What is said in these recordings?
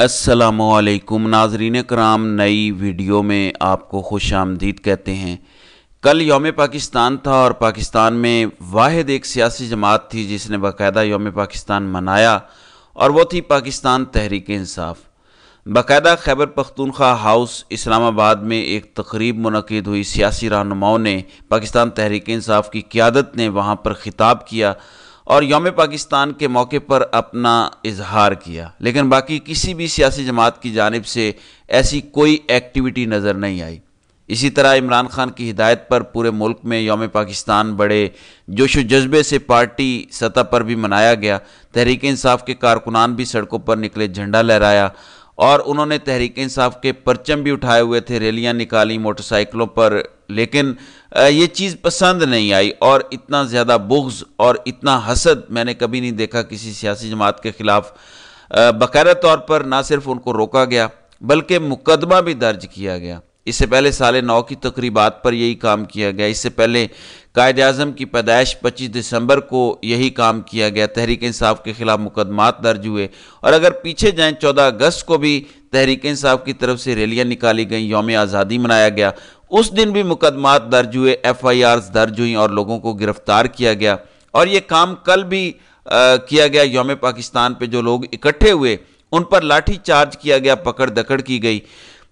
असलकुम नाजरीन कराम नई वीडियो में आपको खुश आमदीद कहते हैं कल योम पाकिस्तान था और पाकिस्तान में वाद एक सियासी जमात थी जिसने बाकायदा योम पाकिस्तान मनाया और वो थी पाकिस्तान तहरीक इंसाफ बाकायदा खैबर पख्तूनख्वा हाउस इस्लामाबाद में एक तकरीब मनद हुई सियासी रहनुमाओं ने पाकिस्तान तहरीक इंसाफ की क्यादत ने वहाँ पर ख़िताब किया और यौम पाकिस्तान के मौके पर अपना इजहार किया लेकिन बाकी किसी भी सियासी जमात की जानब से ऐसी कोई एक्टिविटी नज़र नहीं आई इसी तरह इमरान खान की हिदायत पर पूरे मुल्क में योम पाकिस्तान बड़े जोश जज्बे से पार्टी सतह पर भी मनाया गया तहरीक इंसाफ के कारकुनान भी सड़कों पर निकले झंडा लहराया और उन्होंने तहरीक इंसाफ के परचम भी उठाए हुए थे रैलियाँ निकाली मोटरसाइकिलों पर लेकिन ये चीज़ पसंद नहीं आई और इतना ज़्यादा बुग्ज़ और इतना हसद मैंने कभी नहीं देखा किसी सियासी जमात के ख़िलाफ़ बकायदा तौर पर ना सिर्फ उनको रोका गया बल्कि मुकदमा भी दर्ज किया गया इससे पहले साल नौ की तकरीबात पर यही काम किया गया इससे पहले कायद अजम की पैदाइश 25 दिसंबर को यही काम किया गया तहरीक इंसाफ के खिलाफ मुकदमात दर्ज हुए और अगर पीछे जाएं 14 अगस्त को भी तहरीक इंसाफ की तरफ से रैलियां निकाली गई योम आज़ादी मनाया गया उस दिन भी मुकदमात दर्ज हुए एफ आई दर्ज हुई और लोगों को गिरफ्तार किया गया और ये काम कल भी आ, किया गया योम पाकिस्तान पर जो लोग इकट्ठे हुए उन पर लाठी चार्ज किया गया पकड़ दकड़ की गई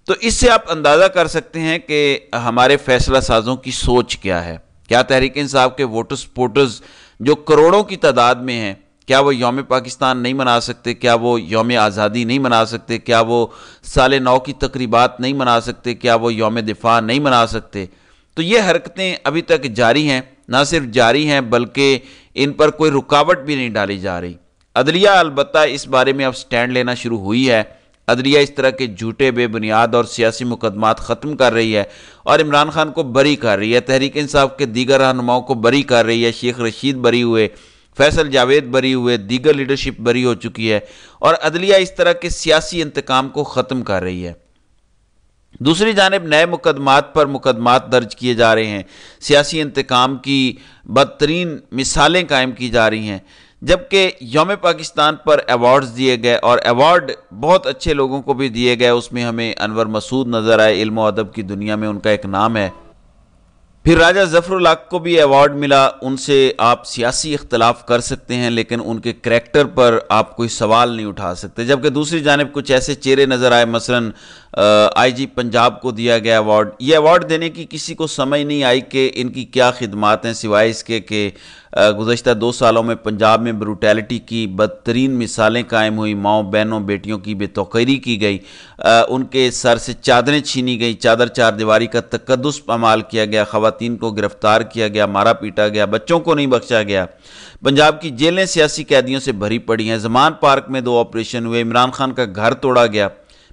तो इससे आप अंदाज़ा कर सकते हैं कि हमारे फैसला साजों की सोच क्या है क्या तहरीक इंसाफ के वोटर्स पोटर्स जो करोड़ों की तादाद में हैं क्या वो योम पाकिस्तान नहीं मना सकते क्या वो योम आज़ादी नहीं मना सकते क्या वो साल नौ की तकरीबा नहीं मना सकते क्या वो योम दिफा नहीं मना सकते तो ये हरकतें अभी तक जारी हैं ना सिर्फ जारी हैं बल्कि इन पर कोई रुकावट भी नहीं डाली जा रही अदलिया अलबत् इस बारे में अब स्टैंड लेना शुरू हुई है अदलिया इस तरह के झूठे बेबुनियाद और सियासी मुकदमात ख़त्म कर रही है और इमरान खान को बरी कर रही है तहरीक इंसाफ के दीगर रहनुमाओं को बरी कर रही है शेख रशीद बरी हुए फैसल जावेद बरी हुए दीगर लीडरशिप बरी हो चुकी है और अदलिया इस तरह के सियासी इंतकाम को ख़त्म कर रही है दूसरी जानब नए मुकदमात पर मुकदमात दर्ज किए जा रहे हैं सियासी इंतकाम की बदतरीन मिसालें कायम की जा रही हैं जबकि योम पाकिस्तान पर अवार्ड्स दिए गए और अवार्ड बहुत अच्छे लोगों को भी दिए गए उसमें हमें अनवर मसूद नज़र आए इल्म अदब की दुनिया में उनका एक नाम है फिर राजा जफर हक को भी अवार्ड मिला उनसे आप सियासी इख्तलाफ कर सकते हैं लेकिन उनके करैक्टर पर आप कोई सवाल नहीं उठा सकते जबकि दूसरी जानब कुछ ऐसे चेहरे नज़र आए मसलन आईजी पंजाब को दिया गया अवार्ड ये अवार्ड देने की किसी को समझ नहीं आई कि इनकी क्या खिदमत हैं सिवाय इसके कि गुजशत दो सालों में पंजाब में ब्रूटैलिटी की बदतरीन मिसालें कायम हुई माओ बहनों बेटियों की बेतौकरी की गई उनके सर से चादरें छीनी गई चादर चार दीवारी का तकदस अमाल किया गया खातन को गिरफ्तार किया गया मारा पीटा गया बच्चों को नहीं बख्शा गया पंजाब की जेलें सियासी कैदियों से भरी पड़ी हैं जमान पार्क में दो ऑपरेशन हुए इमरान खान का घर तोड़ा गया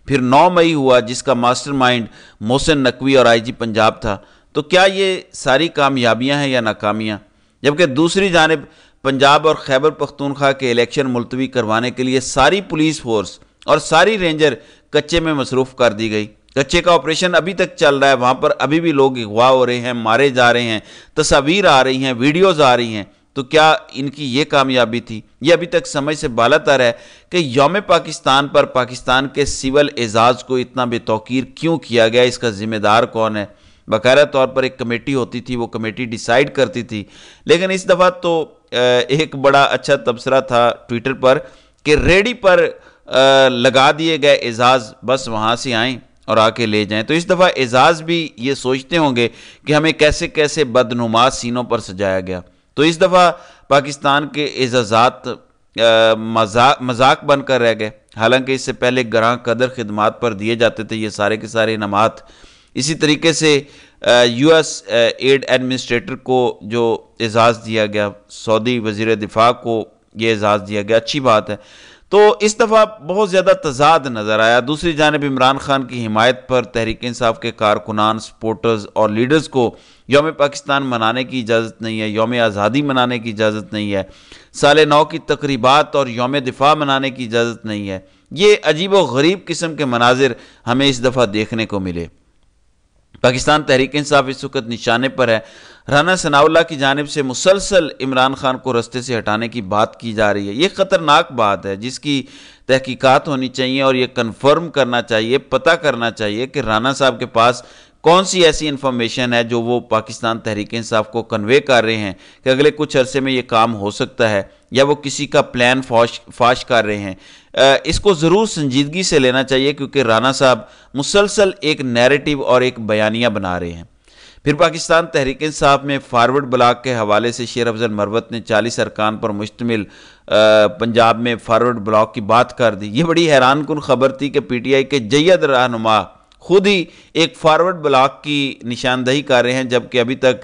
फिर 9 मई हुआ जिसका मास्टरमाइंड मोहसिन नकवी और आईजी पंजाब था तो क्या ये सारी कामयाबियां हैं या नाकामियां जबकि दूसरी जानब पंजाब और खैबर पख्तूनख्वा के इलेक्शन मुलतवी करवाने के लिए सारी पुलिस फोर्स और सारी रेंजर कच्चे में मसरूफ़ कर दी गई कच्चे का ऑपरेशन अभी तक चल रहा है वहाँ पर अभी भी लोग अगवा हो रहे हैं मारे जा रहे हैं तस्वीर आ रही हैं वीडियोज़ आ रही हैं तो क्या इनकी ये कामयाबी थी ये अभी तक समझ से बालातर है कि योम पाकिस्तान पर पाकिस्तान के सिविल एजाज़ को इतना बेतौकीर क्यों किया गया इसका ज़िम्मेदार कौन है बाकायदा तौर पर एक कमेटी होती थी वो कमेटी डिसाइड करती थी लेकिन इस दफ़ा तो एक बड़ा अच्छा तबसरा था ट्विटर पर कि रेडी पर लगा दिए गए एजाज़ बस वहाँ से आएँ और आके ले जाएं तो इस दफ़ा एजाज़ भी ये सोचते होंगे कि हमें कैसे कैसे बदनुमा सीनों पर सजाया गया तो इस दफ़ा पाकिस्तान के एजाजात मजाक मजाक बनकर रह गए हालांकि इससे पहले ग्रां कदर खदमात पर दिए जाते थे ये सारे के सारे इनामत इसी तरीके से यूएस एड एडमिनिस्ट्रेटर को जो एजाज़ दिया गया सऊदी वजीर दिफा को ये एजाज़ दिया गया अच्छी बात है तो इस दफ़ा बहुत ज़्यादा तजाद नज़र आया दूसरी जानब इमरान खान की हिमायत पर तहरीक इंसाफ के कारकुनान सपोर्टर्स और लीडर्स को योम पाकिस्तान मनाने की इजाज़त नहीं है योम आज़ादी मनाने की इजाज़त नहीं है साल नौ की तकरीबात और योम दिफा मनाने की इजाज़त नहीं है ये अजीब व गरीब किस्म के मनाजिर हमें इस दफ़ा देखने को मिले पाकिस्तान तहरीक इंसाफ इस वक्त निशाने पर है राना सनाउल्ला की जानब से मुसलसल इमरान खान को रस्ते से हटाने की बात की जा रही है ये ख़तरनाक बात है जिसकी तहकीकात होनी चाहिए और ये कन्फर्म करना चाहिए पता करना चाहिए कि राना साहब के पास कौन सी ऐसी इन्फॉर्मेशन है जो वो पाकिस्तान तहरीक इंसाफ को कन्वे कर रहे हैं कि अगले कुछ अरसे में ये काम हो सकता है या वो किसी का प्लान फाश फाश कर रहे हैं इसको ज़रूर संजीदगी से लेना चाहिए क्योंकि राना साहब मुसलसल एक नैरेटिव और एक बयानिया बना रहे हैं फिर पाकिस्तान तहरीक साहब में फारवर्ड ब्लाक के हवाले से शेर अफजल मरवत ने चालीस अरकान पर मुश्तमिल पंजाब में फारवर्ड ब्लाक की बात कर दी ये बड़ी हैरान कन खबर थी कि पी टी आई के जैद रहनुमा खुद ही एक फारवर्ड ब्लाक की निशानदही कर रहे हैं जबकि अभी तक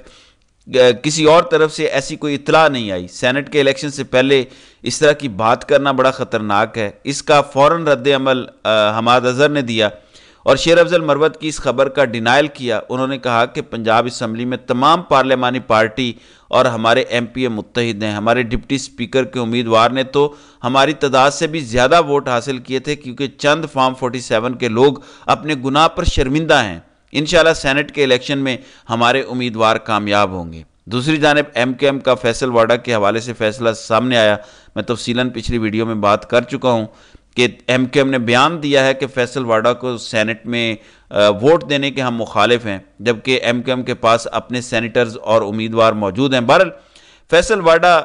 किसी और तरफ से ऐसी कोई इतला नहीं आई सेनेट के इलेक्शन से पहले इस तरह की बात करना बड़ा ख़तरनाक है इसका फ़ौर रद्द अमल हमाद अज़हर ने दिया और शेर अफजल मरवत की इस खबर का डिनाइल किया उन्होंने कहा कि पंजाब इसम्बली में तमाम पार्लियामानी पार्टी और हमारे एम पी ए मुतहद हैं हमारे डिप्टी स्पीकर के उम्मीदवार ने तो हमारी तादाद से भी ज़्यादा वोट हासिल किए थे क्योंकि चंद फार्म सेवन के लोग अपने गुनाह पर शर्मिंदा हैं इन सैनट के इलेक्शन में हमारे उम्मीदवार कामयाब होंगे दूसरी जानब एम के एम का फैसल वाडा के हवाले से फैसला सामने आया मैं तफसीला पिछली वीडियो में बात कर चुका हूँ कि एम के एम ने बयान दिया है कि फैसल वाडा को सैनट में वोट देने के हम मुखालिफ हैं जबकि एम के एम के पास अपने सैनिटर्स और उम्मीदवार मौजूद हैं बहरल फैसल वाडा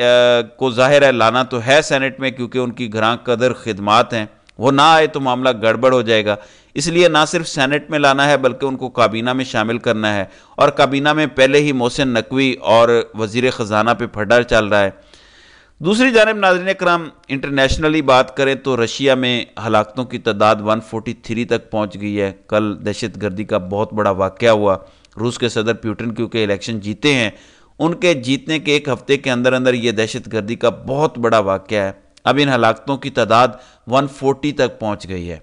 को जाहिर है लाना तो है सैनट में क्योंकि उनकी घर कदर खदमात हैं वो ना आए तो मामला गड़बड़ हो जाएगा इसलिए ना सिर्फ सेनेट में लाना है बल्कि उनको काबीना में शामिल करना है और काबीना में पहले ही मोहसिन नकवी और वजीर ख़जाना पे फटर चल रहा है दूसरी जानब नाजरन कराम इंटरनेशनली बात करें तो रशिया में हलाकतों की तादाद 143 तक पहुंच गई है कल दहशत गर्दी का बहुत बड़ा वाक़ हुआ रूस के सदर प्यूटन क्योंकि इलेक्शन जीते हैं उनके जीतने के एक हफ्ते के अंदर अंदर ये दहशत गर्दी का बहुत बड़ा वाक़ है अब इन हलाकतों की तादाद 140 तक पहुंच गई है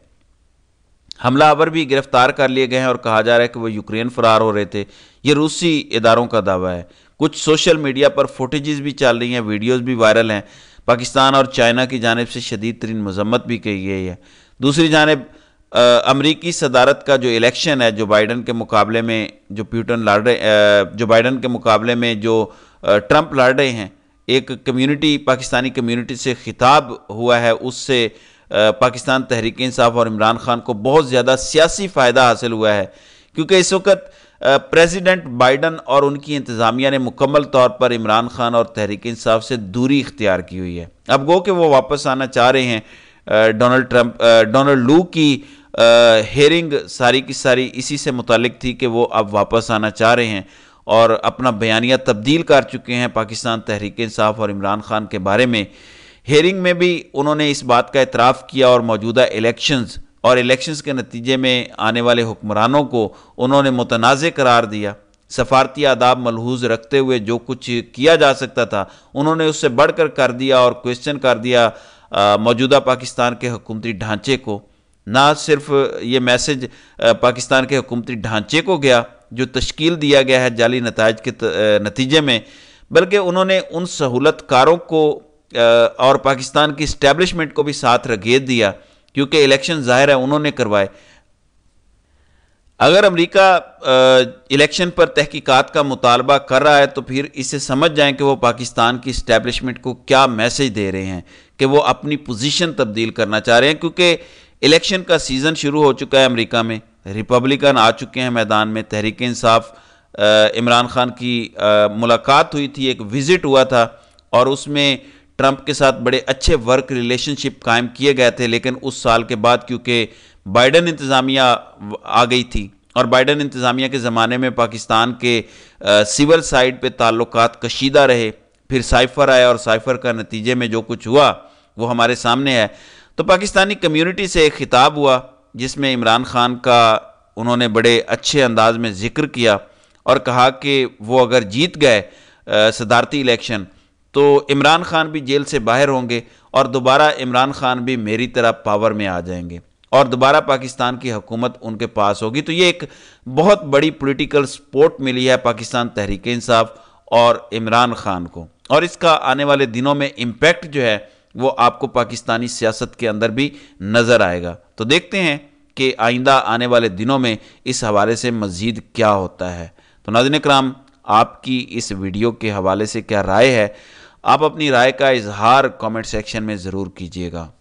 हमलावर भी गिरफ्तार कर लिए गए हैं और कहा जा रहा है कि वो यूक्रेन फरार हो रहे थे ये रूसी इदारों का दावा है कुछ सोशल मीडिया पर फोटेजेस भी चल रही हैं वीडियोज़ भी वायरल हैं पाकिस्तान और चाइना की जानब से शदीद तरीन मजम्मत भी की गई है दूसरी जानब अमरीकी सदारत का जो इलेक्शन है जो बाइडन के मुकाबले में जो प्यूटन लड़ रहे जो बाइडन के मुकाबले में जो ट्रंप लड़ रहे हैं एक कम्युनिटी पाकिस्तानी कम्युनिटी से खिताब हुआ है उससे पाकिस्तान तहरीक इंसाफ और इमरान खान को बहुत ज़्यादा सियासी फ़ायदा हासिल हुआ है क्योंकि इस वक्त प्रेसिडेंट बाइडन और उनकी इंतज़ामिया ने मुकम्मल तौर पर इमरान खान और तहरीक इंसाफ से दूरी इख्तियार की हुई है अब गो कि वो वापस आना चाह रहे हैं डोनाल्ड ट्रंप डोनाल्ड लू की हेयरिंग सारी की सारी इसी से मुतल थी कि वो अब वापस आना चाह रहे हैं और अपना बयानिया तब्दील कर चुके हैं पाकिस्तान तहरीक इंसाफ और इमरान खान के बारे में हेयरिंग में भी उन्होंने इस बात का इतराफ़ किया और मौजूदा इलेक्शंस और इलेक्शंस के नतीजे में आने वाले हुक्मरानों को उन्होंने मुतनाज़ करार दिया सफारती आदाब मलहूज रखते हुए जो कुछ किया जा सकता था उन्होंने उससे बढ़कर कर दिया और क्वेश्चन कर दिया मौजूदा पाकिस्तान के हुकूमती ढांचे को ना सिर्फ ये मैसेज पाकिस्तान के हुकूमती ढांचे को गया जो तश्कील दिया गया है जाली नतज के नतीजे में बल्कि उन्होंने उन सहूलतकारों को और पाकिस्तान की इस्टेबलिशमेंट को भी साथ रगेद दिया क्योंकि इलेक्शन ज़ाहिर है उन्होंने करवाए अगर अमेरिका इलेक्शन पर तहकीकात का मुतालबा कर रहा है तो फिर इसे समझ जाएं कि वो पाकिस्तान की इस्टेबलिशमेंट को क्या मैसेज दे रहे हैं कि वो अपनी पोजीशन तब्दील करना चाह रहे हैं क्योंकि इलेक्शन का सीज़न शुरू हो चुका है अमेरिका में रिपब्लिकन आ चुके हैं मैदान में तहरीक इंसाफ इमरान खान की मुलाकात हुई थी एक विज़िट हुआ था और उसमें ट्रंप के साथ बड़े अच्छे वर्क रिलेशनशिप कायम किए गए थे लेकिन उस साल के बाद क्योंकि बाइडन इंतज़ामिया आ गई थी और बाइडन इंतज़ामिया के ज़माने में पाकिस्तान के सिविल साइड पे ताल्लुक कशीदा रहे फिर साइफर आया और साइफर का नतीजे में जो कुछ हुआ वो हमारे सामने है तो पाकिस्तानी कम्यूनिटी से एक खिताब हुआ जिसमें इमरान ख़ान का उन्होंने बड़े अच्छे अंदाज में ज़िक्र किया और कहा कि वो अगर जीत गए सदारती इलेक्शन तो इमरान ख़ान भी जेल से बाहर होंगे और दोबारा इमरान ख़ान भी मेरी तरह पावर में आ जाएंगे और दोबारा पाकिस्तान की हुकूमत उनके पास होगी तो ये एक बहुत बड़ी पॉलिटिकल सपोर्ट मिली है पाकिस्तान तहरीक इंसाफ और इमरान ख़ान को और इसका आने वाले दिनों में इम्पेक्ट जो है वो आपको पाकिस्तानी सियासत के अंदर भी नज़र आएगा तो देखते हैं कि आइंदा आने वाले दिनों में इस हवाले से मज़ीद क्या होता है तो नाजिन कराम आपकी इस वीडियो के हवाले से क्या राय है आप अपनी राय का इजहार कमेंट सेक्शन में ज़रूर कीजिएगा